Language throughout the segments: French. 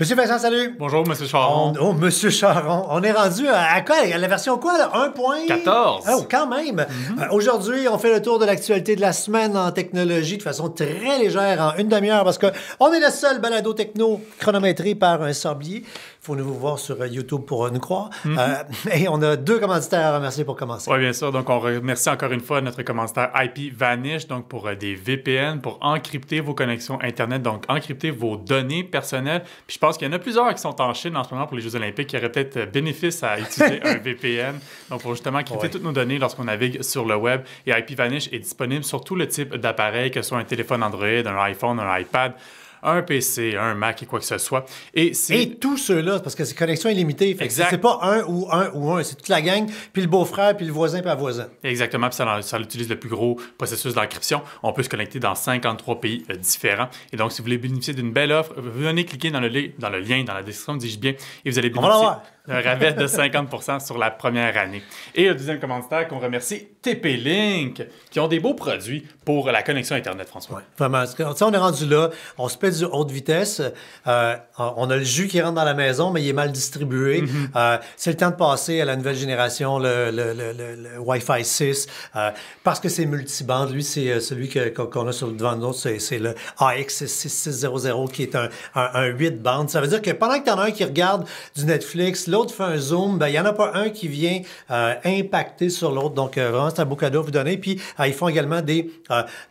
Monsieur Vincent, salut. Bonjour, Monsieur Charon. oh, Monsieur Charon. On est rendu à, quoi? À la version quoi, là? 1.14. Ah, oh, quand même. Mhm. Euh, aujourd'hui, on fait le tour de l'actualité de la semaine en technologie de façon très légère, en une demi-heure, parce que on est le seul balado techno chronométré par un sablier faut nous voir sur euh, YouTube pour une croix. Mhm. Euh, et on a deux commanditaires à remercier pour commencer. Oui, bien sûr. Donc, on remercie encore une fois notre commanditaire IP Vanish, donc pour euh, des VPN, pour encrypter vos connexions Internet, donc encrypter vos données personnelles. Puis je pense qu'il y en a plusieurs qui sont en Chine en ce moment pour les Jeux Olympiques qui auraient peut-être bénéfice à utiliser un VPN. Donc, pour justement encrypter toutes nos données lorsqu'on navigue sur le web. Et IP Vanish est disponible sur tout le type d'appareil, que ce soit un téléphone Android, un iPhone, un iPad un PC, un Mac et quoi que ce soit. Et, et tous ceux-là, parce que c'est connexion illimitée. Fait C'est pas un ou un ou un, c'est toute la gang, puis le beau-frère, puis le voisin, puis la Exactement, puis ça, ça utilise le plus gros processus d'encryption. On peut se connecter dans 53 pays euh, différents. Et donc, si vous voulez bénéficier d'une belle offre, venez cliquer dans le, lien, dans la description, dis-je bien, et vous allez bénéficier. On va un rabais de 50 sur la première année. Et le deuxième commanditaire qu'on remercie, TP-Link, qui ont des beaux produits pour la connexion Internet, François. vraiment. on est rendu là, on se pète du haut de vitesse, euh, on a le jus qui rentre dans la maison, mais il est mal distribué. Mm-hmm. Euh, c'est le temps de passer à la nouvelle génération, le, le, Wi-Fi 6, euh, parce que c'est multiband. Lui, c'est celui qu'on a sur le devant de nous, c'est le AX6600 qui est un, 8 bandes. Ça veut dire que pendant que tu en as un qui regarde du Netflix, là, l'autre fait un zoom, ben, il n'y en a pas un qui vient euh, impacter sur l'autre. Donc, euh, vraiment, c'est un beau cadeau à vous donner. Puis, euh, ils font également des,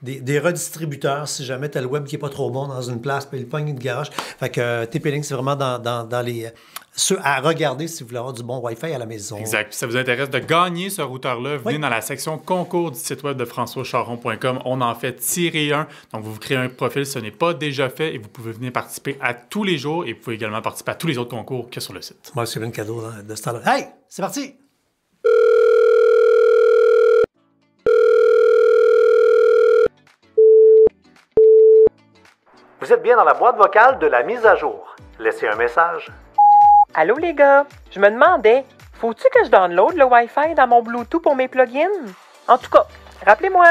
des, redistributeurs si jamais tu as le web qui n'est pas trop bon dans une place, puis ben, le pognent de garage. Fait que TP-Link, c'est vraiment dans, dans les ceux à regarder si vous voulez avoir du bon Wi-Fi à la maison. Exact. ça vous intéresse de gagner ce routeur-là, venez dans la section concours du site web de françoischarron.com. On en fait tirer un. Donc, vous vous créez un profil, ce n'est pas déjà fait et vous pouvez venir participer à tous les jours et vous pouvez également participer à tous les autres concours qu'il y a sur le site. Moi, c'est un cadeau hein, de ce temps-là. Hey, c'est parti! Vous êtes bien dans la boîte vocale de la mise à jour. Laissez un message. Allô les gars, je me demandais, faut-tu que je download le Wi-Fi dans mon Bluetooth pour mes plugins? En tout cas, rappelez-moi.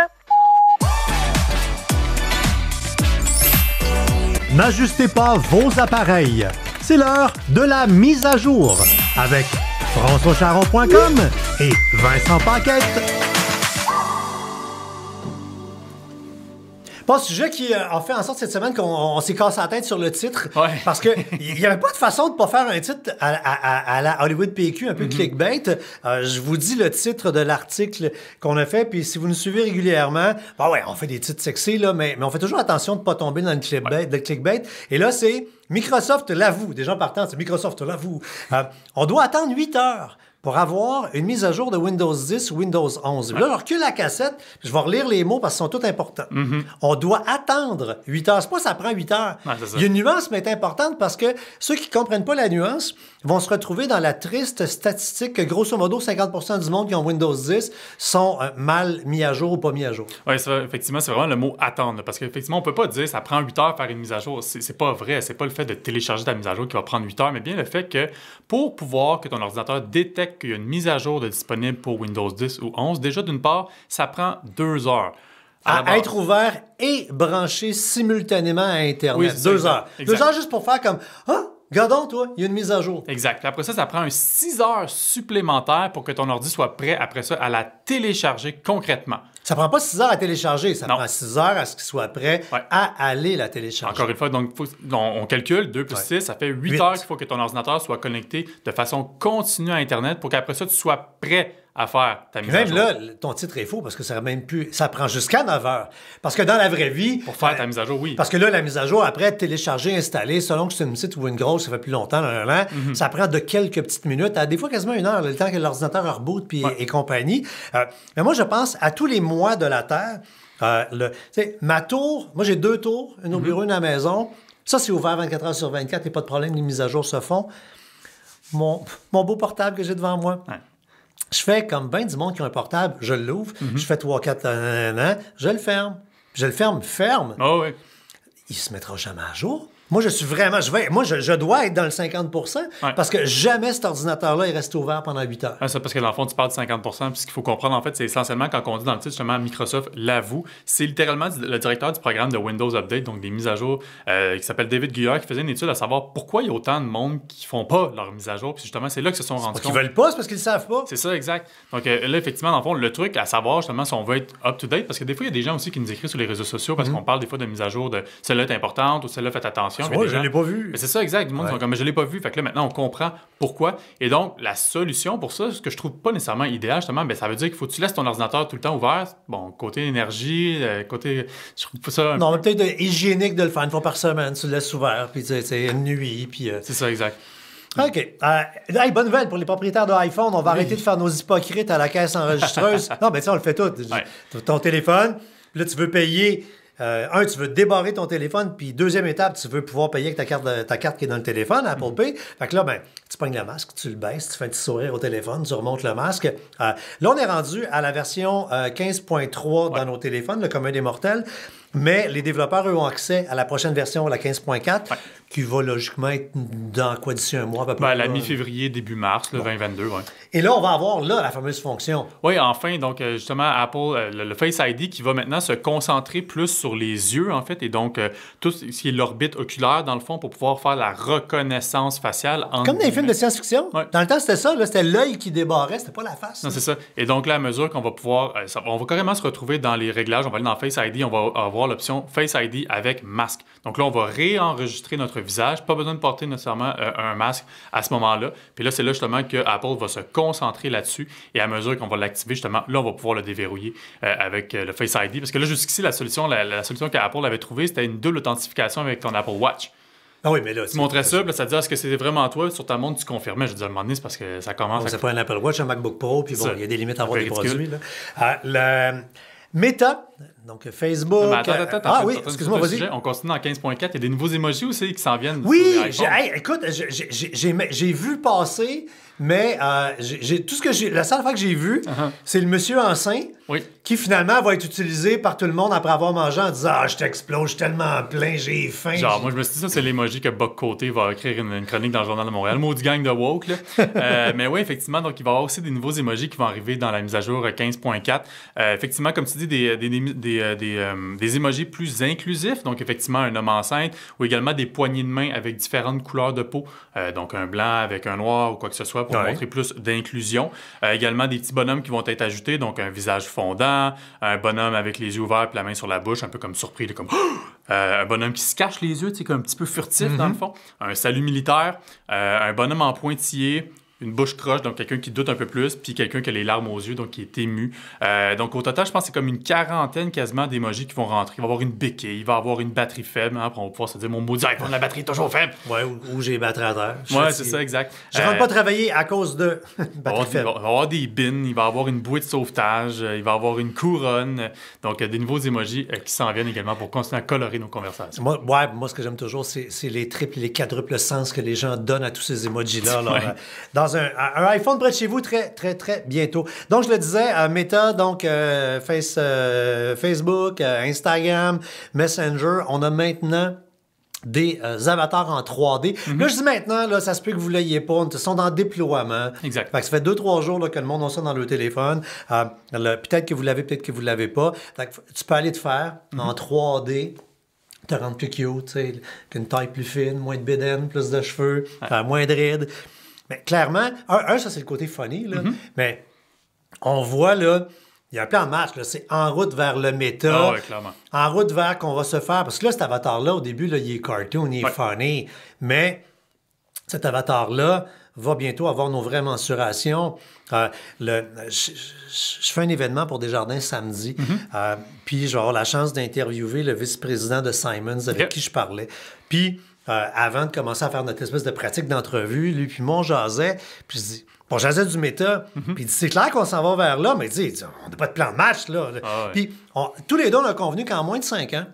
N'ajustez pas vos appareils. C'est l'heure de la mise à jour avec Charron.com et Vincent Paquette. Pas un sujet qui euh, a fait en sorte cette semaine qu'on s'est cassé la tête sur le titre. Ouais. Parce il n'y avait pas de façon de pas faire un titre à, la Hollywood PQ, un peu mm-hmm. clickbait. Euh, je vous dis le titre de l'article qu'on a fait, puis si vous nous suivez régulièrement, bah ouais, on fait des titres sexy, là, mais, on fait toujours attention de ne pas tomber dans le clickbait. clickbait. Et là, c'est Microsoft l'avoue. Des gens partant, c'est Microsoft l'avoue. Euh, on doit attendre 8 heures pour avoir une mise à jour de Windows 10 ou Windows 11. Là, je recule la cassette, je vais relire les mots parce qu'ils sont tous importants. Mhm. On doit attendre 8 heures. C'est pas ça prend 8 heures. Il y a une nuance, mais importante parce que ceux qui ne comprennent pas la nuance vont se retrouver dans la triste statistique que grosso modo 50 du monde qui ont Windows 10 sont euh, mal mis à jour ou pas mis à jour. Oui, effectivement, c'est vraiment le mot attendre parce qu'effectivement, on ne peut pas dire ça prend 8 heures faire une mise à jour. C'est pas vrai. C'est pas le fait de télécharger ta mise à jour qui va prendre 8 heures, mais bien le fait que pour pouvoir que ton ordinateur détecte qu'il y a une mise à jour de disponible pour Windows 10 ou 11, déjà d'une part, ça prend deux heures. À, être ouvert et branché simultanément à Internet. Oui, deux heures. Deux heures juste pour faire comme Ah, hein? Gardons, toi, il y a une mise à jour. Exact. Après ça, ça prend six heures supplémentaires pour que ton ordi soit prêt après ça à la télécharger concrètement. Ça prend pas six heures à télécharger, ça prend six heures à ce qu'il soit prêt à aller la télécharger. Encore une fois, donc, on, calcule deux plus six, ça fait huit heures qu'il faut que ton ordinateur soit connecté de façon continue à Internet pour qu'après ça, tu sois prêt à faire ta mise même à jour. là, ton titre est faux parce que ça, même plus, ça prend jusqu'à 9 heures. Parce que dans la vraie vie. Pour faire ta euh, mise à jour, oui. Parce que là, la mise à jour, après, télécharger, installer, selon que c'est une site ou une grosse, ça fait plus longtemps, mhm. ça prend de quelques petites minutes à des fois quasiment une heure, le temps que l'ordinateur reboot puis et compagnie. Euh, mais moi, je pense à tous les mois de la Terre. Euh, tu sais, ma tour, moi j'ai deux tours, une au mhm. bureau, une à la maison. Ça, c'est ouvert 24 heures sur 24, il n'y a pas de problème, les mises à jour se font. Mon, beau portable que j'ai devant moi je fais comme bien du monde qui a un portable, je l'ouvre, mhm. je fais 3, 4, je le ferme. Je le ferme ferme. Oh, oui. Il se mettra jamais à jour. Moi, je suis vraiment. Je vais, moi, je, dois être dans le 50 parce que jamais cet ordinateur-là il reste ouvert pendant 8 heures. C'est parce que dans le fond, tu parles de 50 Puis ce qu'il faut comprendre, en fait, c'est essentiellement quand on dit dans le titre, justement, Microsoft l'avoue, c'est littéralement le directeur du programme de Windows Update, donc des mises à jour, euh, qui s'appelle David Guillard, qui faisait une étude à savoir pourquoi il y a autant de monde qui font pas leurs mises à jour. Puis justement, c'est là que se sont rendus compte. Ils veulent pas, c'est parce qu'ils savent pas. C'est ça, exact. Donc euh, là, effectivement, dans le le truc à savoir, justement, si on veut être up-to-date, parce que des fois, il y a des gens aussi qui nous écrivent sur les réseaux sociaux parce mm-hmm. qu'on parle des fois de mises à jour de celle-là est importante ou celle-là, faites attention ah je ne l'ai pas vu. Mais c'est ça, exact. Du monde, comme, mais je ne l'ai pas vu. Fait que là, maintenant, on comprend pourquoi. Et donc, la solution pour ça, ce que je trouve pas nécessairement idéal, justement, mais ben, ça veut dire qu'il faut que tu laisses ton ordinateur tout le temps ouvert. Bon, côté énergie, euh, côté. Je ça. Non, peut-être euh, hygiénique de le faire une fois par semaine. Tu le laisses ouvert, puis c'est une nuit, puis. Euh. C'est ça, exact. OK. bonne nouvelle pour les propriétaires d'iPhone. On va arrêter de faire nos hypocrites à la caisse enregistreuse. non, mais ça, on le fait tout. Ton téléphone, là, tu veux payer euh, un, tu veux débarrer ton téléphone, puis deuxième étape, tu veux pouvoir payer avec ta carte, ta carte qui est dans le téléphone, Apple mhm. Pay. Fait que là, ben, tu pognes le masque, tu le baisses, tu fais un petit sourire au téléphone, tu remontes le masque. Euh, là, on est rendu à la version 15.3 euh, dans nos téléphones, le commun des mortels. Mais les développeurs, eux, ont accès à la prochaine version, la 15.4, qui va logiquement être dans quoi d'ici un mois à peu ben, près? la mi-février, début mars, le 2022. Et là, on va avoir là la fameuse fonction. Oui, enfin, donc euh, justement, Apple, euh, le Face ID qui va maintenant se concentrer plus sur les yeux, en fait, et donc euh, tout ce qui est l'orbite oculaire, dans le fond, pour pouvoir faire la reconnaissance faciale. Comme dans les films de science-fiction. Dans le temps, c'était ça, c'était l'œil qui débarrait, c'était pas la face. Non, c'est ça. Et donc, là, à mesure qu'on va pouvoir, on va carrément se retrouver dans les réglages, on va aller dans Face ID, on va l'option Face ID avec masque. Donc là, on va réenregistrer notre visage. Pas besoin de porter nécessairement euh, un masque à ce moment-là. Puis là, c'est là justement que Apple va se concentrer là-dessus. Et à mesure qu'on va l'activer, justement, là, on va pouvoir le déverrouiller euh, avec euh, le Face ID. Parce que là, jusqu'ici, la solution, la, solution qu'Apple avait trouvée, c'était une double authentification avec ton Apple Watch. Ah oui, mais là. Tu montrais ça, ça dire ah, est-ce que c'était vraiment toi? Sur ta montre, tu confirmais. Je disais, demandé, c'est parce que ça commence. C'est pas un Apple Watch, un MacBook Pro, puis bon, il y a des limites à avoir des produits. Ah, donc, Facebook. ah oui, excuse-moi, vas-y. On continue dans 15.4. Il y a des nouveaux emojis aussi qui s'en viennent. Oui, écoute, j'ai vu passer, mais euh, j'ai tout ce que j'ai. La seule fois que j'ai vu, uh-huh. c'est le monsieur enceint qui finalement va être utilisé par tout le monde après avoir mangé en disant Ah, je t'explose, je suis tellement plein, j'ai faim. Genre, moi, je me suis dit, ça, c'est l'émoji que Buck Côté va écrire une, chronique dans le Journal de Montréal. mot du gang de woke, là. Euh, mais oui, effectivement, donc, il va y avoir aussi des nouveaux emojis qui vont arriver dans la mise à jour 15.4. Euh, effectivement, comme tu dis, des des, euh, des, emojis euh, plus inclusifs, donc effectivement un homme enceinte, ou également des poignées de main avec différentes couleurs de peau, euh, donc un blanc avec un noir ou quoi que ce soit pour montrer plus d'inclusion. également des petits bonhommes qui vont être ajoutés, donc un visage fondant, un bonhomme avec les yeux ouverts et la main sur la bouche, un peu comme surpris, comme oh! un bonhomme qui se cache les yeux, un petit peu furtif mm-hmm. dans le fond, un salut militaire, un bonhomme en pointillé, une bouche croche, donc quelqu'un qui doute un peu plus, puis quelqu'un qui a les larmes aux yeux, donc qui est ému. Euh, donc au total, je pense que c'est comme une quarantaine quasiment d'émojis qui vont rentrer. Il va avoir une béquille, il va avoir une batterie faible, hein, pour on va pouvoir se dire mon maudit la batterie est toujours faible. Ouais, ou, J'ai j'ai batterie à terre. Ouais, c'est ça, exact. Je ne euh, pas travailler à cause de batterie faible. Il va avoir des bins, il va avoir une bouée de sauvetage, euh, il va avoir une couronne. Donc des nouveaux émojis qui s'en viennent également pour continuer à colorer nos conversations. Moi, ouais, moi ce que j'aime toujours, c'est les triples et les quadruples sens que les gens donnent à tous ces émojis-là. un, iPhone près de chez vous très, très, très bientôt. Donc, je le disais, euh, Meta, donc euh, face, euh, Facebook, Instagram, Messenger, on a maintenant des avatars en 3D. Mhm. Là, je dis maintenant, là, ça se peut que vous ne l'ayez pas. Ils sont en déploiement. Exact. Fait que ça fait 2-3 jours là, que le monde a ça dans le téléphone. peut-être que vous l'avez, peut-être que vous l'avez pas. tu peux aller te faire mhm. en 3D te rendre plus cute, qu'une taille plus fine, moins de bédaine, plus de cheveux, moins de rides. Mais clairement, un, ça c'est le côté funny, mm-hmm. mais on voit là. Il y a un plan en marche, c'est en route vers le méta. Ah en route vers qu'on va se faire. Parce que là, cet avatar-là, au début, là, il est cartoon, il est funny. Mais cet avatar-là va bientôt avoir nos vraies mensurations. Euh, je, fais un événement pour Desjardins samedi, mm-hmm. euh, puis je vais avoir la chance d'interviewer le vice-président de Simons avec qui je parlais. Puis euh, avant de commencer à faire notre espèce de pratique d'entrevue, lui puis mon puis je dis, bon jasait du méta, mhm. puis il dit, c'est clair qu'on s'en va vers là, mais il dit, on n'a pas de plan de match, là. Ah puis tous les deux, on a convenu qu'en moins de cinq ans,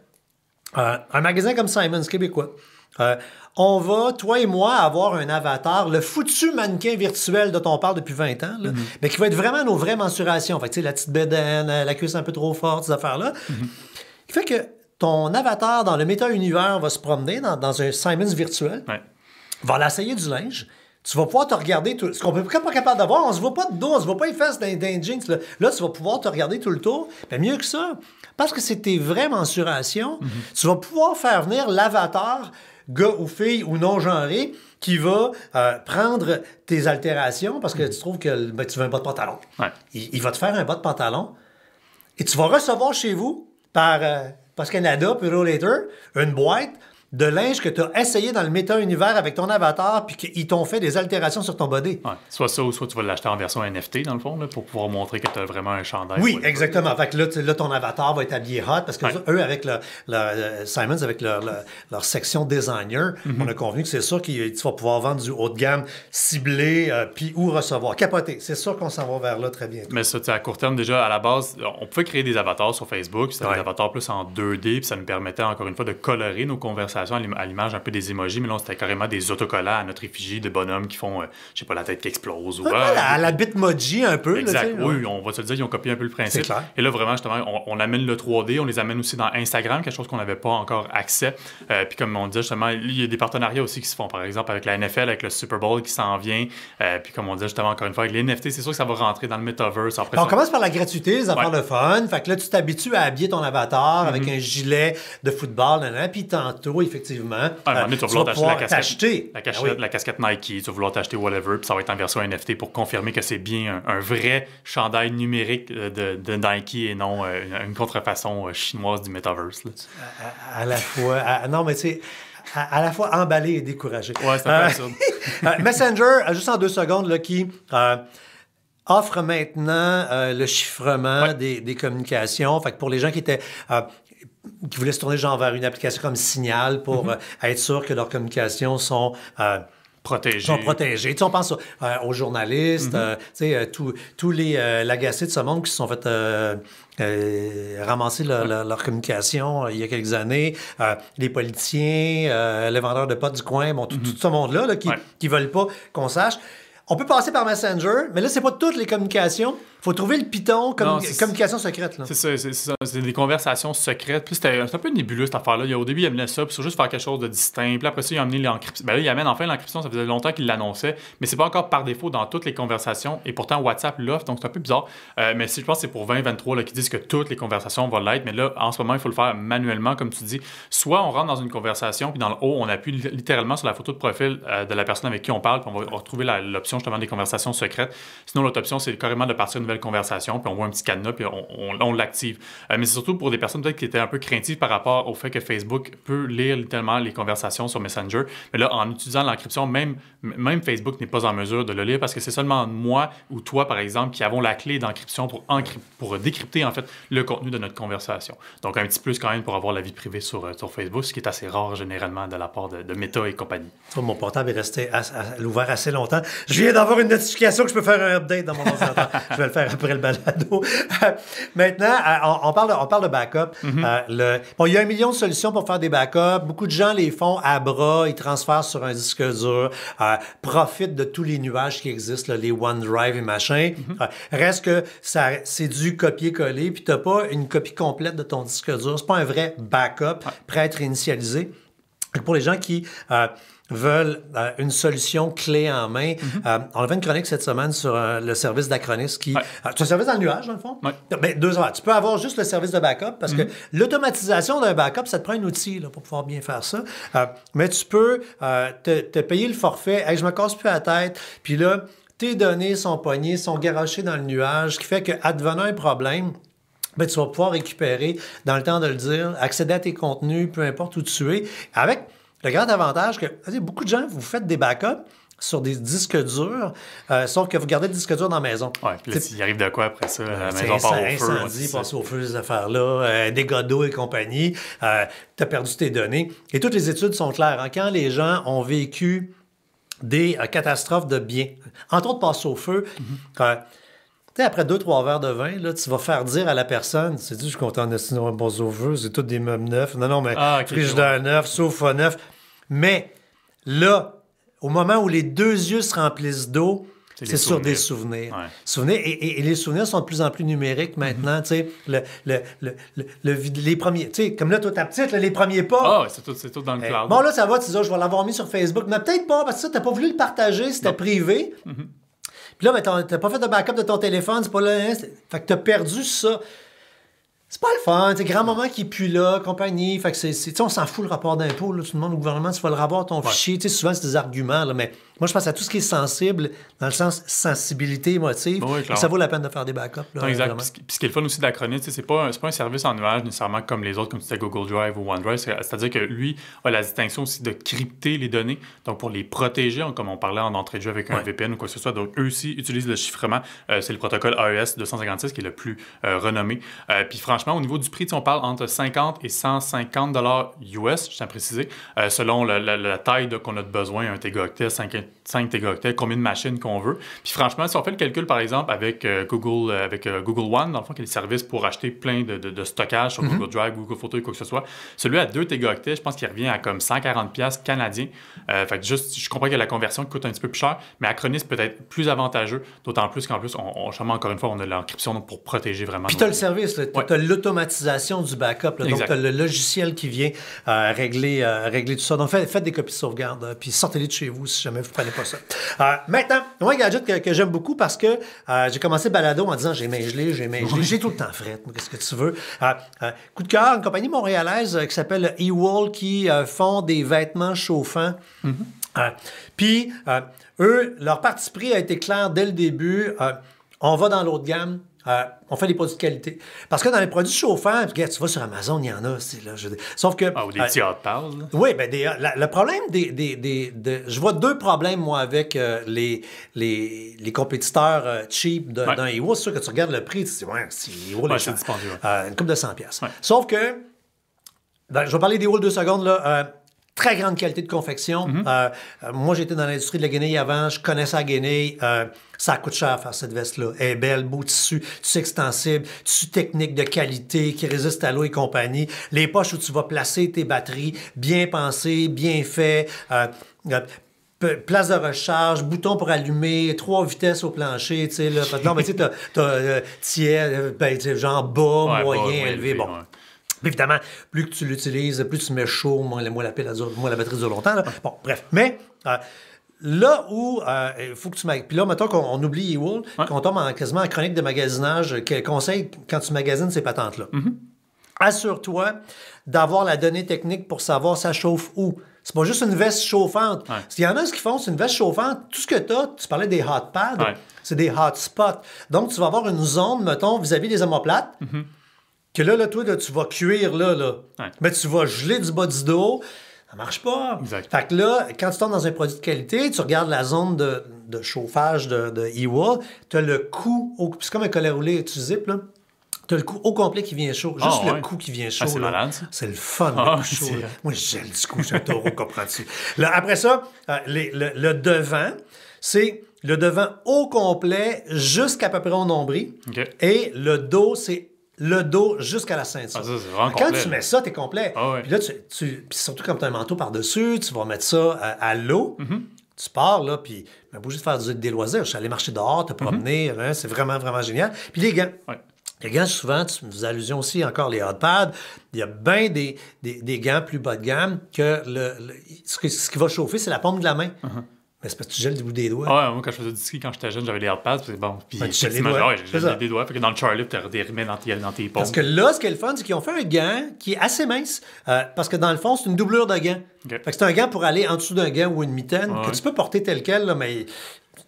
euh, un magasin comme Simons, québécois, euh, on va, toi et moi, avoir un avatar, le foutu mannequin virtuel dont on parle depuis 20 ans, mhm. mais qui va être vraiment nos vraies mensurations. Fait sais la petite bédaine, la cuisse un peu trop forte, ces affaires-là. Mhm. fait que ton avatar dans le méta-univers va se promener dans, un Simons virtuel, va l'essayer du linge, tu vas pouvoir te regarder tout. Ce qu'on peut pas capable d'avoir, on se voit pas de dos, on se voit pas les fesses d'un jeans. Là. tu vas pouvoir te regarder tout le tour. Mais mieux que ça, parce que c'est tes vraies mensurations, mhm. tu vas pouvoir faire venir l'avatar, gars ou fille ou non genré, qui va euh, prendre tes altérations parce que mhm. tu trouves que ben, tu veux un bas de pantalon. Il, va te faire un bas de pantalon et tu vas recevoir chez vous par. Euh, parce Post Canada, plus Later, une boîte, de linge que tu as essayé dans le méta-univers avec ton avatar, puis qu'ils t'ont fait des altérations sur ton body. Soit ça, ou soit tu vas l'acheter en version NFT, dans le fond, pour pouvoir montrer que tu as vraiment un chandail. Oui, exactement. Fait que là, ton avatar va être habillé hot, parce que eux, avec le, euh, Simons, avec leur, section designer, mhm. on a convenu que c'est sûr qu'ils vont pouvoir vendre du haut de gamme, ciblé, euh, puis ou recevoir. Capoté. C'est sûr qu'on s'en va vers là très bien. Mais ça, à court terme, déjà, à la base, on pouvait créer des avatars sur Facebook, c'était des avatars plus en 2D, puis ça nous permettait encore une fois de colorer nos conversations à l'image un peu des émojis, mais là, c'était carrément des autocollants à notre effigie de bonhommes qui font, euh, je sais pas, la tête qui explose ou. Ah, à la, bitmoji un peu. Exact. oui, on va se le dire, ils ont copié un peu le principe. Et là, vraiment, justement, on, amène le 3D, on les amène aussi dans Instagram, quelque chose qu'on n'avait pas encore accès. Euh, puis comme on dit justement, il y a des partenariats aussi qui se font, par exemple, avec la NFL, avec le Super Bowl qui s'en vient. Euh, puis comme on dit justement, encore une fois, avec les NFT, c'est sûr que ça va rentrer dans le metaverse. on commence par la gratuité, ça affaires de fun. Fait que là, tu t'habitues à habiller ton avatar avec mm-hmm. un gilet de football, puis tantôt, il effectivement. Ah, tu vas euh, vouloir t'acheter la casquette, la, ben la casquette Nike, tu vas vouloir t'acheter whatever, puis ça va être en version NFT pour confirmer que c'est bien un, vrai chandail numérique euh, de, Nike et non euh, une contrefaçon chinoise du metaverse. À, la fois, non, mais tu sais, à, la fois emballé et découragé. Ouais, c'est Messenger, juste en deux secondes, là, qui offre maintenant le chiffrement des, communications. Fait pour les gens qui étaient qui voulaient se tourner genre vers une application comme Signal pour mhm. euh, être sûr que leurs communications sont euh, protégées. Sont on pense euh, aux journalistes, mhm. tu tous, les lagacés de ce monde qui se sont fait ramasser leur, communications communication il y a quelques années, les politiciens, les vendeurs de potes du coin, bon, tout, mhm. ce monde-là qui ne veulent pas qu'on sache. On peut passer par Messenger, mais là, c'est pas toutes les communications faut trouver le piton comme communication secrète. C'est ça, c'est ça. des conversations secrètes. Puis c'était un peu nébuleux cette affaire-là. Au début, il amenait ça, puis juste faire quelque chose de distinct. Puis après ça, il a amené l'encryption. Ben là, il amène enfin l'encryption. Ça faisait longtemps qu'il l'annonçait, mais c'est pas encore par défaut dans toutes les conversations. Et pourtant, WhatsApp l'offre, donc c'est un peu bizarre. Euh, mais si je pense que c'est pour 2023 qui disent que toutes les conversations vont l'être. Mais là, en ce moment, il faut le faire manuellement, comme tu dis. Soit on rentre dans une conversation, puis dans le haut, on appuie littéralement sur la photo de profil euh, de la personne avec qui on parle, puis on va retrouver l'option justement des conversations secrètes. Sinon, l'autre option, c'est carrément de partir de conversation, puis on voit un petit cadenas, puis on, l'active. Euh, mais c'est surtout pour des personnes peut-être qui étaient un peu craintives par rapport au fait que Facebook peut lire littéralement les conversations sur Messenger. Mais là, en utilisant l'encryption, même, même Facebook n'est pas en mesure de le lire parce que c'est seulement moi ou toi, par exemple, qui avons la clé d'encryption pour, pour décrypter en fait le contenu de notre conversation. Donc un petit plus quand même pour avoir la vie privée sur, euh, sur Facebook, ce qui est assez rare généralement de la part de, Meta et compagnie. mon portable est resté à, l'ouvert assez longtemps. Je viens d'avoir une notification que je peux faire un update dans mon ordinateur. je vais le faire après le balado. Maintenant, euh, on, parle de, on parle de backup. Mhm. Euh, il y a un million de solutions pour faire des backups. Beaucoup de gens les font à bras, ils transfèrent sur un disque dur, euh, profitent de tous les nuages qui existent, les OneDrive et machin. Mhm. reste que ça, c'est du copier-coller, puis tu n'as pas une copie complète de ton disque dur. C'est pas un vrai backup prêt à être initialisé. Pour les gens qui euh, veulent euh, une solution clé en main. Mhm. Euh, on avait une chronique cette semaine sur le service d'Acronis qui. c'est un service dans le nuage, dans le fond? Oui. Ben, deux heures. Tu peux avoir juste le service de backup parce que mhm. l'automatisation d'un backup, ça te prend un outil pour pouvoir bien faire ça. mais tu peux te, payer le forfait. Hey, je me casse plus la tête. Puis là, tes données sont poignées, sont garrochées dans le nuage, ce qui fait qu'advenant un problème, ben, tu vas pouvoir récupérer, dans le temps de le dire, accéder à tes contenus, peu importe où tu es, avec le grand avantage que beaucoup de gens, vous faites des backups sur des disques durs, euh, sauf que vous gardez le disque dur dans la maison. Oui, puis il arrive de quoi après ça, la maison part au feu. Incendie, passe au feu, ces affaires-là, euh, des gado et compagnie, euh, tu as perdu tes données. Et toutes les études sont claires. Hein. Quand les gens ont vécu des catastrophes de biens, entre autres passe au feu, mm-hmm sais, après deux, trois verres de vin, là, tu vas faire dire à la personne, c'est sais, je suis content de un bon sauveux, c'est tout des meubles neufs. Non, non, mais ah, d'un neuf, sauf neuf, sofa neuf. Mais là, au moment où les deux yeux se remplissent d'eau, c'est sur des souvenirs. souvenirs et, les souvenirs sont de plus en plus numériques maintenant. Mhm. Tu sais, le, le, le, les premiers, comme là, toi, ta petite, les premiers pas. Ah, oh, c'est tout, tout, dans le eh, cloud. Bon, là, ça va, tu sais oh, je vais l'avoir mis sur Facebook. Mais peut-être pas, parce que ça, n'as pas voulu le partager, c'était privé. Mhm. Puis là, ben, t'as pas fait de backup de ton téléphone, c'est pas là. Hein, fait que t'as perdu ça. C'est pas le fun. C'est grand-maman qui pue là, compagnie. Fait que c'est, on s'en fout le rapport d'impôt. Tu demandes au gouvernement tu vas le revoir ton ouais. fichier. sais souvent, c'est des arguments, là, mais moi, je pense à tout ce qui est sensible, dans le sens sensibilité émotive. ça vaut la peine de faire des backups. non, exact. ce qui est fun aussi de la chronique, c'est pas, un, pas un service en nuage nécessairement comme les autres, comme c'était Google Drive ou OneDrive. C'est-à-dire que lui a la distinction aussi de crypter les données. Donc, pour les protéger, comme on parlait en entrée de jeu avec un VPN ou quoi que ce soit. Donc, eux aussi utilisent le chiffrement. Euh, c'est le protocole AES e 256 qui est le plus euh, renommé. Euh, puis, franchement, au niveau du prix, on parle entre 50 et 150 US, je tiens à préciser, selon la, taille qu'on a de besoin, un Octet, 50 5 Tégaoctets, combien de machines qu'on veut. Puis franchement, si on fait le calcul, par exemple, avec euh, Google, euh, avec euh, Google One, dans le fond, qui est le service pour acheter plein de, de, stockage sur mhm. Google Drive, Google Photos quoi que ce soit, celui à 2 tégaoctets, je pense qu'il revient à comme 140$ canadien. fait juste, je comprends que la conversion coûte un petit peu plus cher, mais Acronis peut être plus avantageux, d'autant plus qu'en plus, on, on, encore une fois, on a l'encryption pour protéger vraiment. Puis tu as le service, tu as, l'automatisation du backup, donc tu as le logiciel qui vient régler, régler tout ça. Donc faites, faites des copies de sauvegarde, puis sortez-les de chez vous si jamais vous prenez pas ça. Euh, maintenant, moi, un gadget que, j'aime beaucoup parce que euh, j'ai commencé balado en disant j'ai maiglé, j'ai main J'ai tout le temps fret, qu'est-ce que tu veux. Euh, coup de cœur, une compagnie montréalaise qui s'appelle E-Wall qui font des vêtements chauffants. Mm-hmm. Puis, eux, leur parti pris a été clair dès le début. on va dans l'autre gamme, euh, on fait des produits de qualité. Parce que dans les produits chauffants, tu vas sur Amazon, il y en a Sauf que. Ah, ou des euh, petits euh, Oui, bien, le problème des. je vois deux problèmes, moi, avec euh, les, les, compétiteurs cheap d'un hero. C'est sûr que tu regardes le prix, tu te dis, ouais, c'est Une coupe de 100$. pièces. Sauf que. Ben, je vais parler des rôles deux secondes, là très grande qualité de confection. Mhm. Euh, euh, moi, j'étais dans l'industrie de la Guinée avant, je connaissais la Guinée. Euh, ça coûte cher à faire cette veste-là. Elle est belle, beau tissu, tissu extensible, tissu technique de qualité qui résiste à l'eau et compagnie. Les poches où tu vas placer tes batteries, bien pensées, bien fait place de recharge, bouton pour allumer, trois vitesses au plancher, tu sais, là. Non, mais tu sais, t'as, ben, genre bas, moyen, bas, élevé, élevé, bon. Évidemment, plus que tu l'utilises, plus tu mets chaud, moins, la, pile, la batterie dure longtemps. Bon, bref. Mais euh, là où euh, il faut que tu Puis là, mettons qu'on oublie E-Wool, qu'on tombe en, quasiment en chronique de magasinage, quel conseil quand tu magasines ces patentes-là. Mm-hmm. Assure-toi d'avoir la donnée technique pour savoir ça chauffe où. C'est pas juste une veste chauffante. Ce Il y en a ce qu'ils font, c'est une veste chauffante. Tout ce que tu as, tu parlais des hot pads, c'est des hot spots. Donc, tu vas avoir une zone, mettons, vis-à-vis des omoplates. Mm-hmm que là, là, toi, tu vas cuire là, là. Mais tu vas geler du bas du dos. Ça marche pas. Exact. Fait que là, quand tu tombes dans un produit de qualité, tu regardes la zone de, chauffage de, de Iwa, tu as le cou, au... C'est comme un collet roulé, tu zippes, là. as le cou au complet qui vient chaud. Juste ah, le cou qui vient ah, chaud. c'est malade, C'est le fun, le ah, chaud. Moi, Moi, j'aime du coup, j'adore, un taureau, comprends-tu? Après ça, euh, le, devant, c'est le devant au complet jusqu'à peu près au nombril. Et le dos, c'est le dos jusqu'à la ceinture. Ah, quand tu mets ça, t'es complet. Ah puis là, tu, surtout comme tu as un manteau par-dessus, tu vas mettre ça euh, à, l'eau. Mm-hmm. Tu pars, là, puis pas de faire des loisirs. Je suis allé marcher dehors, te promener. Mm-hmm. Hein, c'est vraiment, vraiment génial. Puis les gants. Les gants, souvent, tu nous allusion aussi encore les hot pads, Il y a bien des, gants plus bas de gamme que le, ce, qui va chauffer, c'est la pomme de la main. Uh-huh c'est parce que tu gèles du bout des doigts. ouais, moi, quand je faisais du ski, quand j'étais jeune, j'avais des hard pads. bon, puis tu gèles des doigts. Fait que dans le Charlie tu des remèdes dans tes, dans tes Parce que là, ce qui est le fun, c'est qu'ils ont fait un gant qui est assez mince. Euh, parce que dans le fond, c'est une doublure de gant. Fait que c'est un gant pour aller en dessous d'un gant ou une mitaine que tu peux porter tel quel, là, mais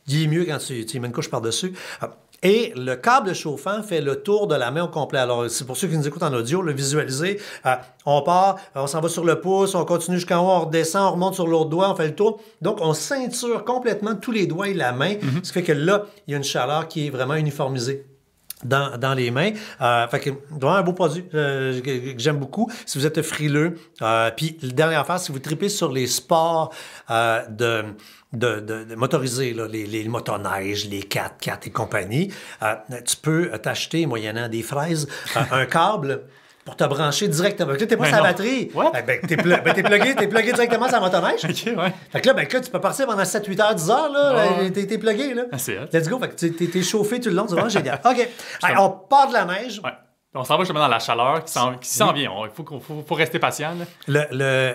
il est mieux quand tu, tu mets une couche par-dessus. Euh, et le câble chauffant fait le tour de la main au complet. Alors, c'est pour ceux qui nous écoutent en audio, le visualiser. Euh, on part, on s'en va sur le pouce, on continue jusqu'en haut, on redescend, on remonte sur l'autre doigt, on fait le tour. Donc, on ceinture complètement tous les doigts et la main, mhm. ce qui fait que là, il y a une chaleur qui est vraiment uniformisée dans, les mains. Euh, vraiment un beau produit euh, que, j'aime beaucoup. Si vous êtes frileux, euh, puis dernière affaire, si vous tripez sur les sports euh, de de, motoriser, les, les, motoneiges, les 4x4 et compagnie. Euh, tu peux t'acheter, moyennant des fraises, un câble pour te brancher directement. Tu n'es là, t'es pas ben sur la batterie. ouais ben, ben, t'es, plugué, plugué directement sur la motoneige. OK, ouais. Fait que là, ben, là, tu peux partir pendant 7, 8 heures, 10 heures, là. es euh, T'es, t'es plugué, là. Ah, Let's go. Fait que t'es, chauffé tout le long. C'est vraiment génial. OK. on part de la neige. Ouais. On s'en va justement dans la chaleur qui s'en, vient. Il faut, faut, rester patient. Le, le,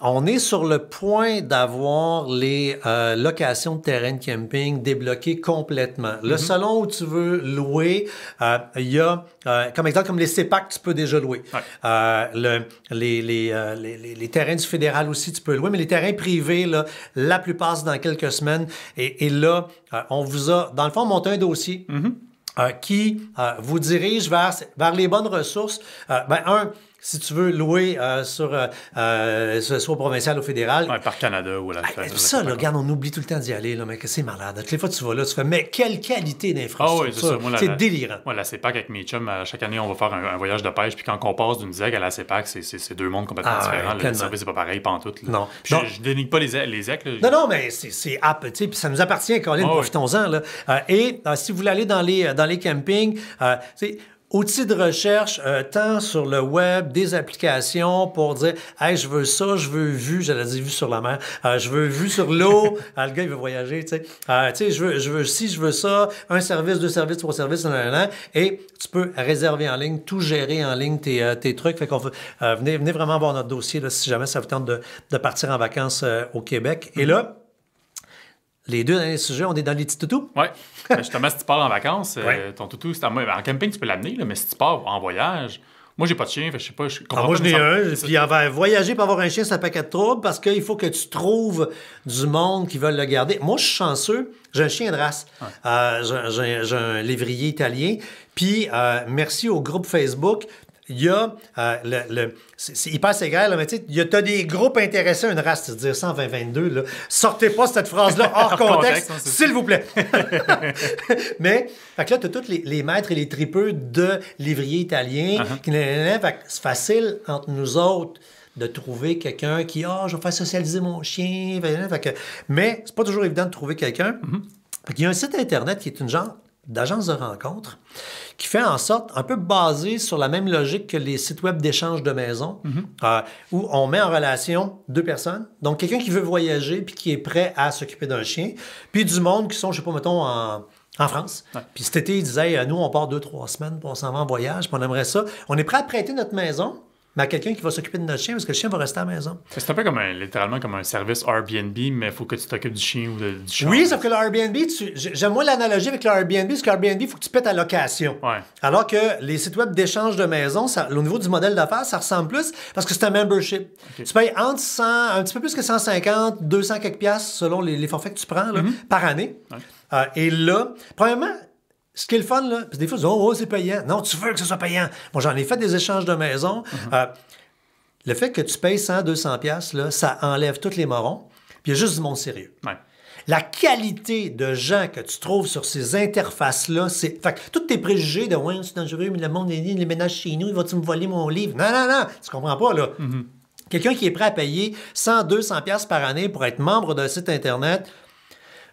on est sur le point d'avoir les euh, locations de terrain de camping débloquées complètement. Le mhm. salon où tu veux louer, euh, il y a, euh, comme exemple, comme les CEPAC, tu peux déjà louer. Le, les, terrains du fédéral aussi, tu peux louer, mais les terrains privés, là, la plupart, c'est dans quelques semaines. Et, là, on vous a, dans le fond, monté un dossier. Mhm. qui vous dirige vers, vers les bonnes ressources. Ben, un, si tu veux louer euh, sur, euh, euh soit provincial ou fédéral. par Canada ou la ah, Ça, ça regarde, on oublie tout le temps d'y aller, là, mais c'est malade. Toutes les fois que tu vas là, tu fais, mais quelle qualité ah d'infrastructure. c'est délirant. Moi, la CEPAC avec mes chums, euh, chaque année, on va faire un, voyage de pêche, puis quand on passe d'une ZEC à la CEPAC, c'est deux mondes complètement ah différents. le service, c'est pas pareil, pas en tout. Non. Puis Je, dénigre pas les, les ZEC. non, non, mais c'est app, tu puis ça nous appartient, Colin, ah profitons-en. et si vous voulez aller dans les, dans les campings, outils de recherche, euh, tant sur le web, des applications pour dire Hey, je veux ça, je veux vue, j'allais dire vue sur la mer, euh, je veux vue sur l'eau. Ah, le gars, il veut voyager, tu sais. Euh, tu sais, je veux, je veux ci, je veux ça, un service, deux services, trois services, nanana. Et tu peux réserver en ligne, tout gérer en ligne, tes, euh, tes trucs. Fait qu'on veut, venez, venez vraiment voir notre dossier si jamais ça vous tente de, de partir en vacances au Québec. Et mm-hmm. là, les deux derniers sujets, on est dans les petits toutous. Oui. Ben, justement, si tu pars en vacances, euh, ton toutou, c'est moi. Ben, en camping, tu peux l'amener, mais si tu pars en voyage, moi, j'ai pas de chien, je sais pas. Ah, moi, j'en ai un. Puis voyager pour avoir un chien, c'est un paquet de troubles parce qu'il faut que tu trouves du monde qui veulent le garder. Moi, je suis chanceux. J'ai un chien de race. Euh, j'ai un lévrier italien. Puis, euh, merci au groupe Facebook il y a. Euh, le, le c'est hyper mais tu sais, tu as des groupes intéressés à une race, c'est-à-dire 120 Sortez pas cette phrase-là hors contexte, hein, s'il vous plaît. mais, fait là, tu as tous les, maîtres et les tripeux de livriers italiens, uh-huh. c'est facile entre nous autres de trouver quelqu'un qui, ah, oh, je vais faire socialiser mon chien. mais c'est pas toujours évident de trouver quelqu'un. Mm-hmm. Il y a un site Internet qui est une genre d'agence de rencontre qui fait en sorte, un peu basé sur la même logique que les sites web d'échange de maisons mhm. euh, où on met en relation deux personnes. Donc, quelqu'un qui veut voyager puis qui est prêt à s'occuper d'un chien, puis du monde qui sont, je sais pas, mettons, en, France. Puis cet été, ils disaient, euh, nous, on part deux, trois semaines, pour on s'en va en voyage, puis on aimerait ça. On est prêt à prêter notre maison, mais à quelqu'un qui va s'occuper de notre chien parce que le chien va rester à la maison. C'est un peu comme un, littéralement comme un service Airbnb, mais il faut que tu t'occupes du chien ou du chien. Oui, sauf que le Airbnb, j'aime moins l'analogie avec le Airbnb, parce que Airbnb, il faut que tu pètes à location. Ouais. Alors que les sites web d'échange de maison, au niveau du modèle d'affaires, ça ressemble plus parce que c'est un membership. Tu payes entre 100, un petit peu plus que 150, 200 quelques piastres selon les, forfaits que tu prends mm-hmm. par année. Euh, et là, premièrement, ce qui est le fun, là, des fois, ils disent, oh, oh, c'est payant. Non, tu veux que ce soit payant. bon, j'en ai fait des échanges de maison. Uh-huh. Euh, le fait que tu payes 100, 200 pièces ça enlève tous les morons. Puis il y a juste du monde sérieux. La qualité de gens que tu trouves sur ces interfaces-là, c'est. Fait que tous tes préjugés de Ouais, c'est dangereux, mais le monde est les ménages chez nous, il va-tu me voler mon livre? Non, non, non, tu comprends pas, là. Mm-hmm. Quelqu'un qui est prêt à payer 100, 200 pièces par année pour être membre d'un site Internet,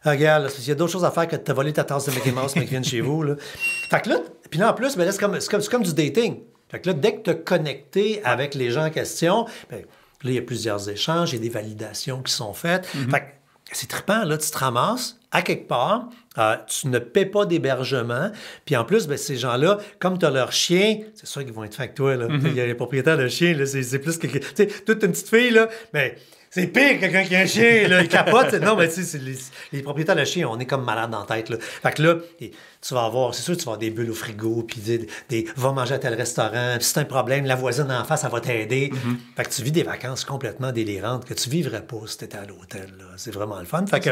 ah, regarde, il y a d'autres choses à faire que de te voler ta tasse de Mickey Mouse, mais qui chez vous. Là. Fait que là, puis là, en plus, ben c'est comme, comme, du dating. Fait que là, dès que tu te connecté avec les gens en question, ben, là, il y a plusieurs échanges, il y a des validations qui sont faites. Mm-hmm. Fait que c'est trippant, là, tu te ramasses à quelque part, euh, tu ne paies pas d'hébergement, puis en plus, ben, ces gens-là, comme tu as leur chien, c'est sûr qu'ils vont être faits toi, là. Mm-hmm. Il y a les propriétaires de chiens, c'est plus que... Tu sais, toute une petite fille, là, mais... Ben, c'est pire, quelqu'un qui a un chien, il capote. non, mais tu sais, les, propriétaires de chien, on est comme malade en tête. Fait que là, tu vas avoir, c'est sûr, tu vas avoir des bulles au frigo, puis des, des va manger à tel restaurant, puis c'est un problème, la voisine en face, elle va t'aider. Mm-hmm. Fait que tu vis des vacances complètement délirantes que tu vivrais pas si t'étais à l'hôtel. C'est vraiment le fun. Fait que.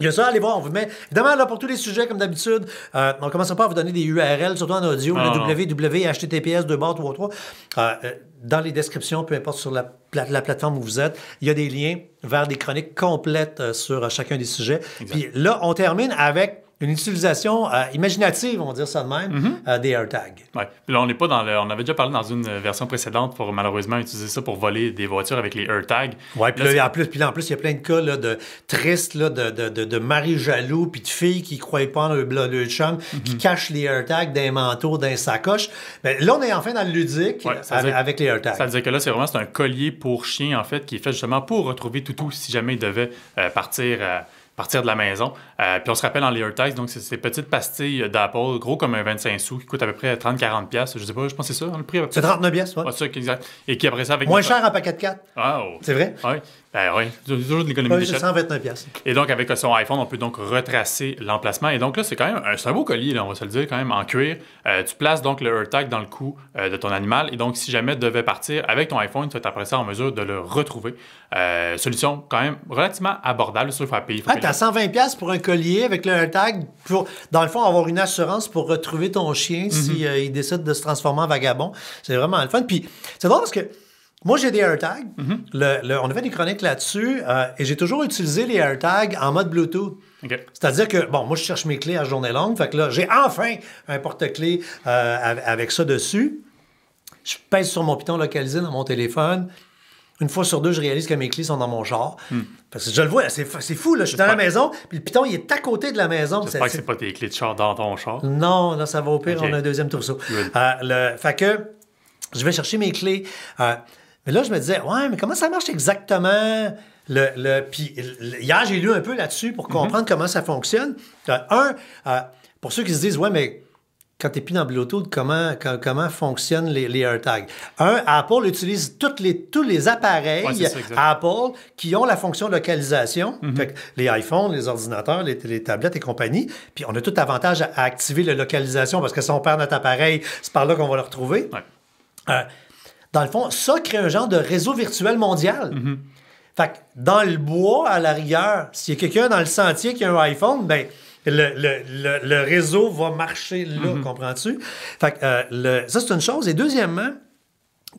Il y a ça, allez voir, on vous met. Évidemment, là, pour tous les sujets, comme d'habitude, euh, on ne pas à vous donner des URL, surtout en audio, ah, le ah, ah. www.https, 2 barres, 3, euh, euh, dans les descriptions, peu importe sur la, plateforme où vous êtes, il y a des liens vers des chroniques complètes sur chacun des sujets. Puis là, on termine avec une utilisation euh, imaginative, on va dire ça de même, mhm. euh, des AirTags. Oui. Là, on n'est pas dans le. On avait déjà parlé dans une version précédente pour malheureusement utiliser ça pour voler des voitures avec les AirTags. Oui, puis là, en plus, en plus, il y a plein de cas là, de tristes, là, de, de, de, maris jaloux, puis de filles qui ne croient pas en le leur chum, qui mhm. cachent les AirTags d'un manteau, d'un sacoche. Mais ben, là, on est enfin dans le ludique avec, les AirTags. Ça veut dire que là, c'est vraiment un collier pour chien, en fait, qui est fait justement pour retrouver Toutou si jamais il devait euh, partir partir partir de la maison. Euh, puis on se rappelle en tags, donc c'est ces petites pastilles euh, d'Apple, gros comme un 25 sous, qui coûtent à peu près 30-40 pièces. Je sais pas, je pense que c'est ça, hein, le prix. C'est 39 pièces, ouais. ouais exact. Et qui après ça avec moins cher en paquet de 4. C'est vrai ah Oui. Ben oui, toujours de l'économie 129 Et donc avec son iPhone, on peut donc retracer l'emplacement. Et donc là, c'est quand même un, un beau colis, on va se le dire quand même en cuir. Euh, tu places donc le AirTag dans le cou de ton animal et donc si jamais devais partir avec ton iPhone, tu es après ça en mesure de le retrouver. solution quand même relativement abordable, sauf à à 120$ pour un collier avec le tag pour, dans le fond, avoir une assurance pour retrouver ton chien s'il mhm. euh, il décide de se transformer en vagabond. C'est vraiment le fun. Puis c'est drôle parce que moi, j'ai des AirTags. Mhm. on avait des chroniques là-dessus euh, et j'ai toujours utilisé les tags en mode Bluetooth. C'est-à-dire que, bon, moi, je cherche mes clés à journée longue. Fait que là, j'ai enfin un porte-clés euh, avec ça dessus. Je pèse sur mon piton localisé dans mon téléphone une fois sur deux, je réalise que mes clés sont dans mon char. Hmm. Parce que je le vois, c'est fou, là. Je suis dans la maison, puis le piton, il est à côté de la maison. pas que c'est pas tes clés de char dans ton char. Non, là, ça va au pire, on a un deuxième trousseau. Euh, le... Fait que je vais chercher mes clés. Euh, mais là, je me disais, ouais, mais comment ça marche exactement? Le, Puis hier, j'ai lu un peu là-dessus pour mm-hmm. comprendre comment ça fonctionne. Euh, un, pour ceux qui se disent, ouais, mais quand tu n'es plus dans Bluetooth, comment, comment fonctionnent les, les, AirTags. Un, Apple utilise toutes les, tous les appareils Apple qui ont la fonction localisation, mhm. les iPhones, les ordinateurs, les, tablettes et compagnie. Puis on a tout avantage à, activer la localisation parce que si on perd notre appareil, c'est par là qu'on va le retrouver. Euh, dans le fond, ça crée un genre de réseau virtuel mondial. Mhm. Fait dans le bois, à la rigueur, s'il y a quelqu'un dans le sentier qui a un iPhone, ben le, réseau va marcher là, mhm. comprends-tu? Euh, ça, c'est une chose. Et deuxièmement,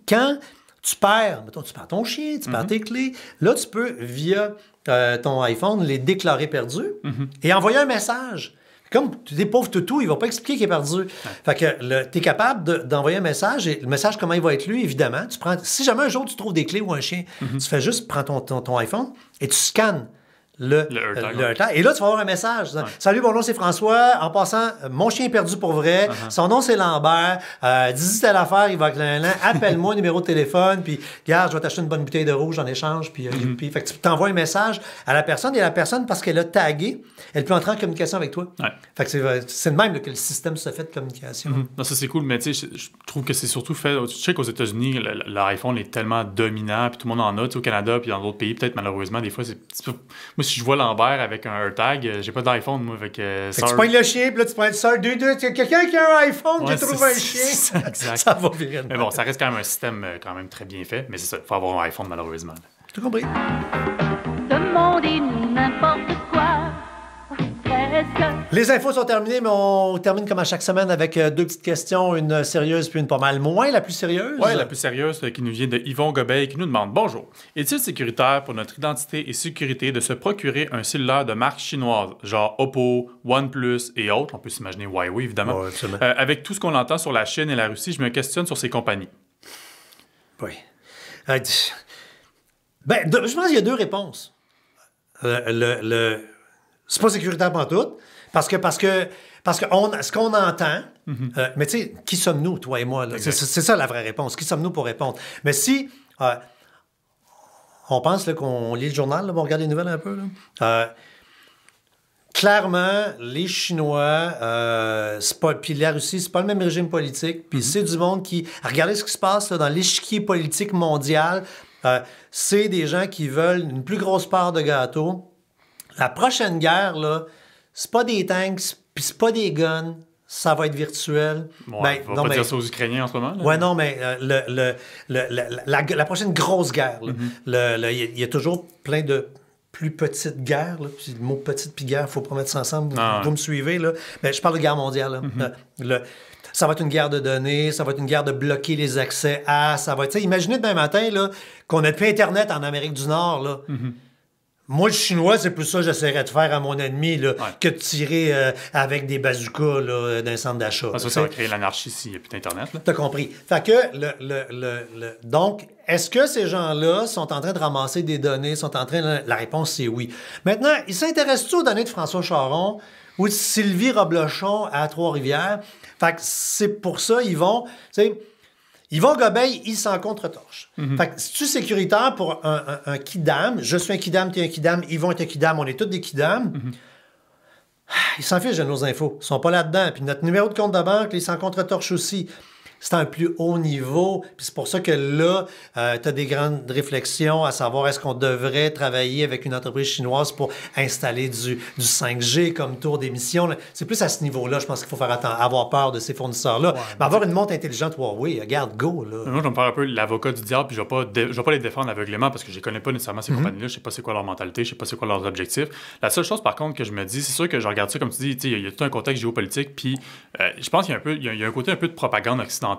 quand tu perds, mettons, tu perds ton chien, tu perds mhm. tes clés, là, tu peux, via euh, ton iPhone, les déclarer perdus mhm. et envoyer un message. Comme des pauvres toutou, il ne va pas expliquer qu'il est perdu. Fait que tu es capable d'envoyer un message et le message, comment il va être lu, évidemment. Tu prends, si jamais un jour tu trouves des clés ou un chien, tu fais juste, prends ton, ton iPhone et tu scannes le, euh, Et là, tu vas avoir un message. Salut, bonjour c'est François. En passant, mon chien est perdu pour vrai. Uh-huh. Son nom, c'est Lambert. Euh, dis-y telle affaire, il va avec Appelle-moi, numéro de téléphone. Puis, regarde, je vais t'acheter une bonne bouteille de rouge en échange. Euh, mm-hmm. Puis, fait que tu t'envoies un message à la personne. Et la personne, parce qu'elle a tagué, elle peut entrer en communication avec toi. Fait que c'est le même que le système se fait de communication. Mm-hmm. Non, ça, c'est cool. Mais tu sais, je, trouve que c'est surtout fait. Tu sais qu'aux États-Unis, l'iPhone est tellement dominant. Puis tout le monde en a. Tu sais, au Canada, puis dans d'autres pays, peut-être malheureusement, des fois, c'est si je vois Lambert avec un tag, euh, j'ai pas d'iPhone, moi. avec... fait que euh, tu prends le chien, puis là, tu prends le Il deux, 2 Quelqu'un qui a un iPhone, j'ai trouvé un chien. ça va virer. Mais bon, ça reste quand même un système euh, quand même très bien fait. Mais c'est ça, il faut avoir un iPhone, malheureusement. Tout compris. demandez n'importe quoi. Les infos sont terminées, mais on termine comme à chaque semaine avec euh, deux petites questions, une sérieuse puis une pas mal moins. La plus sérieuse? Oui, la plus sérieuse euh, qui nous vient de Yvon Gobeil qui nous demande Bonjour, est-il sécuritaire pour notre identité et sécurité de se procurer un cellulaire de marque chinoise, genre Oppo, OnePlus et autres On peut s'imaginer Huawei, évidemment. Euh, avec tout ce qu'on entend sur la Chine et la Russie, je me questionne sur ces compagnies. Oui. Ben, je pense qu'il y a deux réponses. le c'est pas sécuritaire pour tout. Parce que, parce que, parce que on, ce qu'on entend, mhm. euh, mais tu sais, qui sommes-nous, toi et moi? C'est ça la vraie réponse. Qui sommes-nous pour répondre? Mais si euh, on pense qu'on lit le journal, on regarde les nouvelles un peu, euh, clairement, les Chinois, puis la Russie, c'est pas le même régime politique, puis mhm. c'est du monde qui. Regardez ce qui se passe dans l'échiquier politique mondial. c'est des gens qui veulent une plus grosse part de gâteau la prochaine guerre, là, c'est pas des tanks, puis c'est pas des guns, ça va être virtuel. Ben, va non, pas mais, dire ça aux Ukrainiens en ce moment. Ouais, non, mais euh, le, la, prochaine grosse guerre, mm-hmm. il y, a toujours plein de plus petites guerres. le mot petite puis guerre, il faut promettre mettre ça ensemble. Vous, ah, me suivez. Là. Mais ben, je parle de guerre mondiale. Mm-hmm. ça va être une guerre de données, ça va être une guerre de bloquer les accès à, ça va être... Imaginez demain matin là, qu'on n'a plus Internet en Amérique du Nord. Là. Mm-hmm. Moi, le chinois, c'est plus ça que j'essaierais de faire à mon ennemi là, que de tirer euh, avec des bazookas là, d'un centre d'achat. Ça, va créer l'anarchie s'il n'y a plus d'Internet. T'as compris. Fait que le, le, le, Donc, est-ce que ces gens-là sont en train de ramasser des données, sont en train La réponse, c'est oui. Maintenant, ils s'intéressent-ils aux données de François Charon ou de Sylvie Roblochon à Trois-Rivières? Fait que c'est pour ça, ils vont... sais. Yvon Gobeil, ils s'en contre-torche. Mhm. Fait que, tu sécuritaire pour un, un, un, kidam? Je suis un kidam, tu es un kidam, Yvon est un kidam, on est tous des kidam. Mhm. Ils s'en fichent de nos infos. Ils sont pas là-dedans. Puis notre numéro de compte de banque, ils s'en contre torche aussi c'est un plus haut niveau. Puis c'est pour ça que là, euh, tu as des grandes réflexions à savoir est-ce qu'on devrait travailler avec une entreprise chinoise pour installer du, du 5G comme tour d'émission. C'est plus à ce niveau-là, je pense qu'il faut faire attendre, avoir peur de ces fournisseurs-là. mais avoir une montre intelligente oui, regarde, go. Là. Moi, je me parle un peu l'avocat du diable, puis je ne vais, pas les défendre aveuglément parce que je ne connais pas nécessairement ces mm-hmm. compagnies-là. Je ne sais pas c'est quoi leur mentalité, je ne sais pas c'est quoi leurs objectifs. La seule chose, par contre, que je me dis, c'est sûr que je regarde ça comme tu dis, il y, a tout un contexte géopolitique, puis euh, je pense qu'il y, y a un côté un peu de propagande occidentale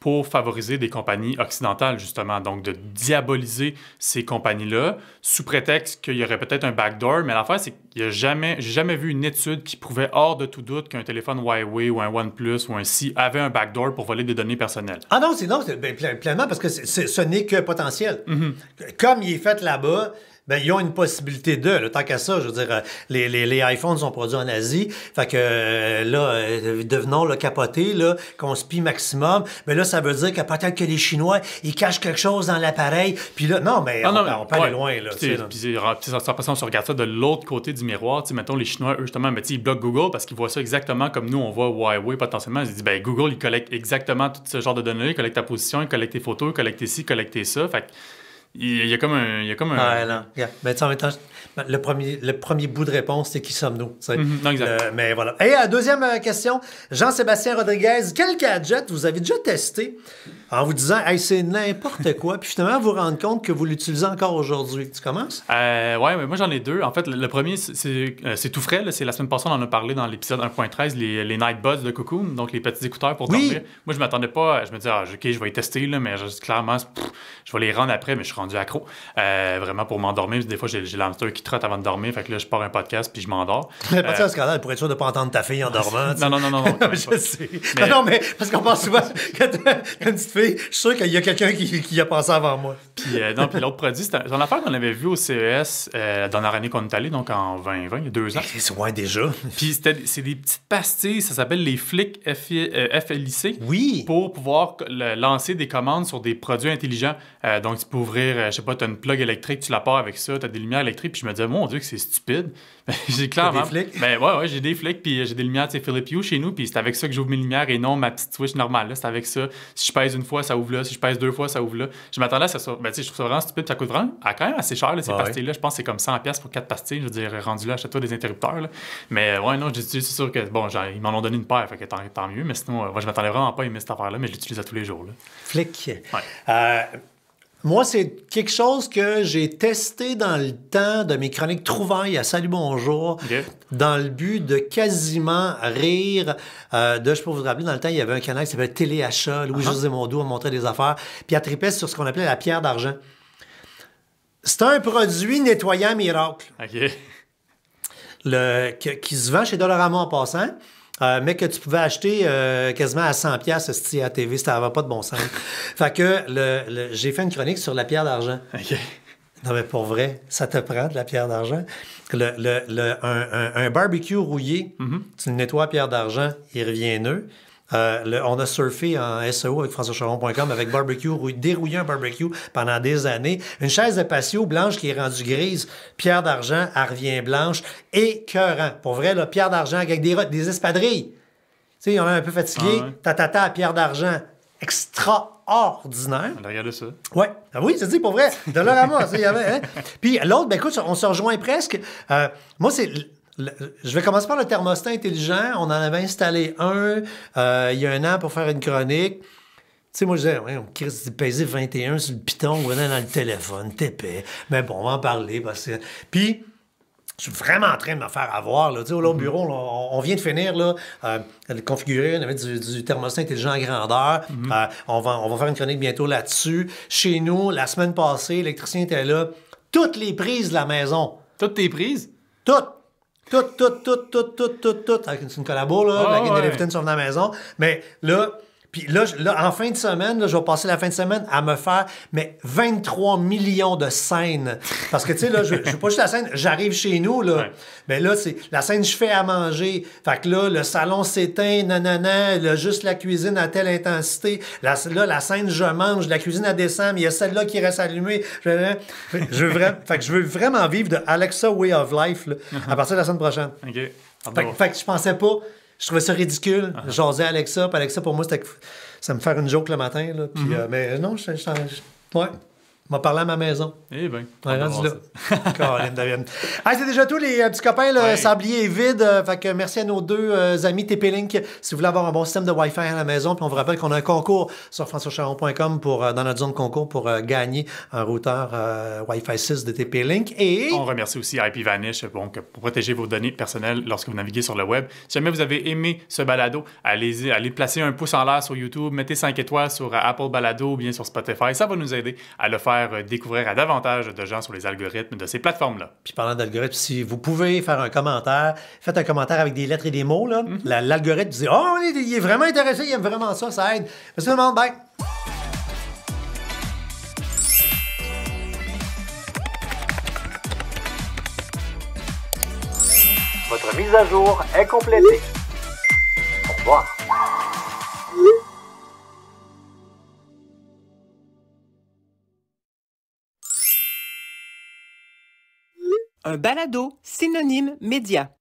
pour favoriser des compagnies occidentales, justement, donc de diaboliser ces compagnies-là, sous prétexte qu'il y aurait peut-être un backdoor, mais l'affaire, c'est qu'il n'y a jamais, jamais vu une étude qui prouvait hors de tout doute qu'un téléphone Huawei ou un OnePlus ou un Si avait un backdoor pour voler des données personnelles. Ah non, c'est non, ben, pleinement, parce que ce n'est que potentiel. Mm-hmm. Comme il est fait là-bas, ben, ils ont une possibilité de. Là, tant qu'à ça, je veux dire, euh, les, les, les, iPhones sont produits en Asie. Fait que euh, là, euh, devenons le capoté, là, qu'on se pie maximum. Mais là, ça veut dire que peut que les Chinois, ils cachent quelque chose dans l'appareil. Puis là, non, mais, ah, on, non, loin. Là, puis, on se regarde ça de l'autre côté du miroir. Tu sais, Mettons, les Chinois, eux, justement, ben, ils bloquent Google parce qu'ils voient ça exactement comme nous, on voit Huawei potentiellement. Ils disent, ben, Google, il collecte exactement tout ce genre de données. Il collecte ta position, il collecte tes photos, il collecte ici, il collecte ça. Fait il y a comme un. Il y a comme un... le premier, le premier bout de réponse, c'est qui sommes-nous? Mm-hmm. Euh, mais voilà. Et la deuxième euh, question, Jean-Sébastien Rodriguez, quel gadget vous avez déjà testé en vous disant c'est n'importe quoi, puis finalement vous rendre compte que vous l'utilisez encore aujourd'hui. Tu commences? Euh, oui, mais moi j'en ai deux. En fait, le, premier, euh, c'est tout frais. C'est la semaine passée, on en a parlé dans l'épisode 1.13, les, Night Buds de Cocoon, donc les petits écouteurs pour dormir. Moi, je m'attendais pas. Je me disais, ah, OK, je vais les tester, là, mais clairement, je vais les rendre après, mais je suis rendu accro. Euh, vraiment pour m'endormir. Des fois, j'ai l'hamster qui trotte avant de dormir. Fait que là, je pars un podcast puis je m'endors. Mais Pas de scandale. scandale pour être sûr de ne pas entendre ta fille en dormant. non, non, non, non, je sais. Non, non, mais parce qu'on pense souvent que je suis sûr qu'il y a quelqu'un qui, a pensé avant moi. Puis, euh, l'autre produit, c'est une affaire qu'on avait vu au CES dans euh, la année qu'on est allé, donc en 2020, il y a deux ans. C'est déjà. Puis c'est des petites pastilles, ça s'appelle les flics FLIC. Euh, oui. Pour pouvoir lancer des commandes sur des produits intelligents. donc, tu peux ouvrir, je sais pas, tu as une plug électrique, tu la pars avec ça, tu as des lumières électriques. Puis je me disais, mon Dieu, que c'est stupide. Ben, j'ai clairement. Des flics? Ben ouais, ouais j'ai des flics, puis j'ai des lumières, tu sais, Philippe chez nous, puis c'est avec ça que j'ouvre mes lumières et non ma petite switch normale. C'est avec ça. Si je pèse une fois, ça ouvre là. Si je pèse deux fois, ça ouvre là. Je m'attendais à ça. Soit... Ben, je trouve ça vraiment stupide. Ça coûte vraiment à quand même assez cher, là, ces pastilles-là. Je pense que c'est comme 100$ pour quatre pastilles. Je veux dire, rendu là, achète-toi des interrupteurs. Là. Mais euh, ouais, non, j'utilise. C'est sûr que, bon, ils m'en ont donné une paire, fait que tant, mieux. Mais sinon, euh, je m'attendais vraiment pas à aimer cette affaire-là, mais je l'utilise à tous les jours. Là. Flic. Ouais. Euh, moi, c'est quelque chose que j'ai testé dans le temps de mes chroniques trouvailles à Salut Bonjour, dans le but de quasiment rire. Euh, de, je peux vous rappeler, dans le temps, il y avait un canal qui s'appelait Téléachat. Louis-José uh-huh. uh -huh. a montré des affaires. Puis a tripé sur ce qu'on appelait la pierre d'argent. C'est un produit nettoyant miracle. qui se vend chez Dollarama en passant. Euh, mais que tu pouvais acheter euh, quasiment à 100 pièces ce à TV, ça n'avait pas de bon sens. fait que le, j'ai fait une chronique sur la pierre d'argent. Non, mais pour vrai, ça te prend de la pierre d'argent. Le, le, le un, un, barbecue rouillé, mhm. tu le nettoies à pierre d'argent, il revient neuf. Euh, on a surfé en SEO avec FrançoisCharon.com avec barbecue, dérouillé un barbecue pendant des années. Une chaise de patio blanche qui est rendue grise, pierre d'argent, elle revient blanche, écœurant. Pour vrai, là, pierre d'argent avec des, des espadrilles. Tu sais, on est un peu fatigué. Ah ta Tatata pierre d'argent. Extraordinaire. On a regardé ça. Ouais. Ah oui, c'est dit pour vrai. De moi, il y avait. Hein? Puis l'autre, ben écoute, on se rejoint presque. Euh, moi, c'est je vais commencer par le thermostat intelligent. On en avait installé un euh, il y a un an pour faire une chronique. Tu sais, moi, je disais, on crise 21 sur le piton, on dans le téléphone, tp Mais bon, on va en parler parce que. Puis. Je suis vraiment en train de me faire avoir. Là. Au mm-hmm. bureau, on, vient de finir là, euh, de configurer, on avait du, thermostat intelligent à grandeur. Mm-hmm. Euh, on, va, on va faire une chronique bientôt là-dessus. Chez nous, la semaine passée, l'électricien était là. Toutes les prises de la maison. Toutes tes prises? Toutes. Tout, tout, tout, tout, tout, tout, tout. Avec une collabo, là, ah la ouais. de venus sur la maison. Mais là, puis là, en fin de semaine, je vais passer la fin de semaine à me faire mais 23 millions de scènes. Parce que, tu sais, là, je ne pas juste la scène, j'arrive chez nous, là. Mais ben là, c'est la scène, je fais à manger. Fait que là, le salon s'éteint, nanana, juste la cuisine à telle intensité. là, la scène, je mange, la cuisine, à descend, il y a celle-là qui reste allumée. Je, hein? veux vraiment, fait que je veux vraiment vivre de Alexa Way of Life uh-huh. à partir de la semaine prochaine. OK. Fait, fait que je pensais pas je trouvais ça ridicule. Uh ah. -huh. J'osais Alexa. Puis Alexa, pour moi, c'était ça me faire une joke le matin. puis, mm-hmm. euh, mais non, je, change. ouais m'a parlé à ma maison. Eh bien, on est rendu là. c'est déjà tout, les euh, petits copains. Le sablier est vide. Euh, fait que merci à nos deux euh, amis TP-Link. Si vous voulez avoir un bon système de Wi-Fi à la maison, puis on vous rappelle qu'on a un concours sur françoischaron.com pour, dans notre zone de concours pour gagner un routeur Wi-Fi 6 de TP-Link. Et... On remercie aussi IPVanish pour protéger vos données personnelles lorsque vous naviguez sur le web. Si jamais vous avez aimé ce balado, allez, y allez placer un pouce en l'air sur YouTube, mettez 5 étoiles sur Apple Balado ou bien sur Spotify. Ça va nous aider à le faire euh, découvrir à davantage de gens sur les algorithmes de ces plateformes-là. Puis parlant d'algorithmes, si vous pouvez faire un commentaire, faites un commentaire avec des lettres et des mots. Mhm. L'algorithme dit Oh, il est, vraiment intéressé, il aime vraiment ça, ça aide. le monde, Votre mise à jour est complétée. Au revoir. un balado synonyme média.